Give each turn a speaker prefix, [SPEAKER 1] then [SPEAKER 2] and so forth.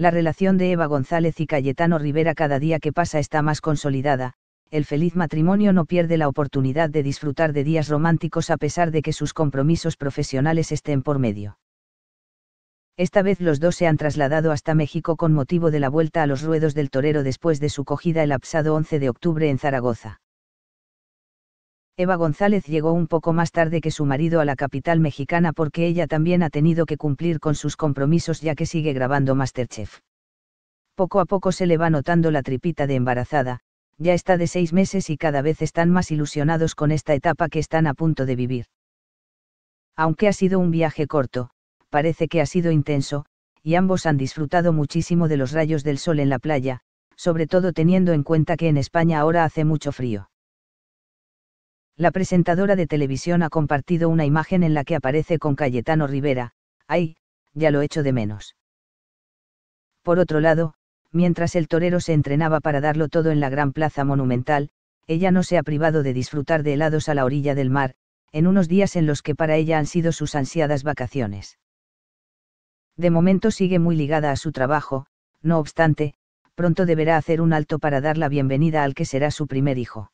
[SPEAKER 1] La relación de Eva González y Cayetano Rivera cada día que pasa está más consolidada, el feliz matrimonio no pierde la oportunidad de disfrutar de días románticos a pesar de que sus compromisos profesionales estén por medio. Esta vez los dos se han trasladado hasta México con motivo de la vuelta a los ruedos del torero después de su cogida el pasado 11 de octubre en Zaragoza. Eva González llegó un poco más tarde que su marido a la capital mexicana porque ella también ha tenido que cumplir con sus compromisos ya que sigue grabando Masterchef. Poco a poco se le va notando la tripita de embarazada, ya está de seis meses y cada vez están más ilusionados con esta etapa que están a punto de vivir. Aunque ha sido un viaje corto, parece que ha sido intenso, y ambos han disfrutado muchísimo de los rayos del sol en la playa, sobre todo teniendo en cuenta que en España ahora hace mucho frío. La presentadora de televisión ha compartido una imagen en la que aparece con Cayetano Rivera, ay, ya lo echo de menos. Por otro lado, mientras el torero se entrenaba para darlo todo en la gran plaza monumental, ella no se ha privado de disfrutar de helados a la orilla del mar, en unos días en los que para ella han sido sus ansiadas vacaciones. De momento sigue muy ligada a su trabajo, no obstante, pronto deberá hacer un alto para dar la bienvenida al que será su primer hijo.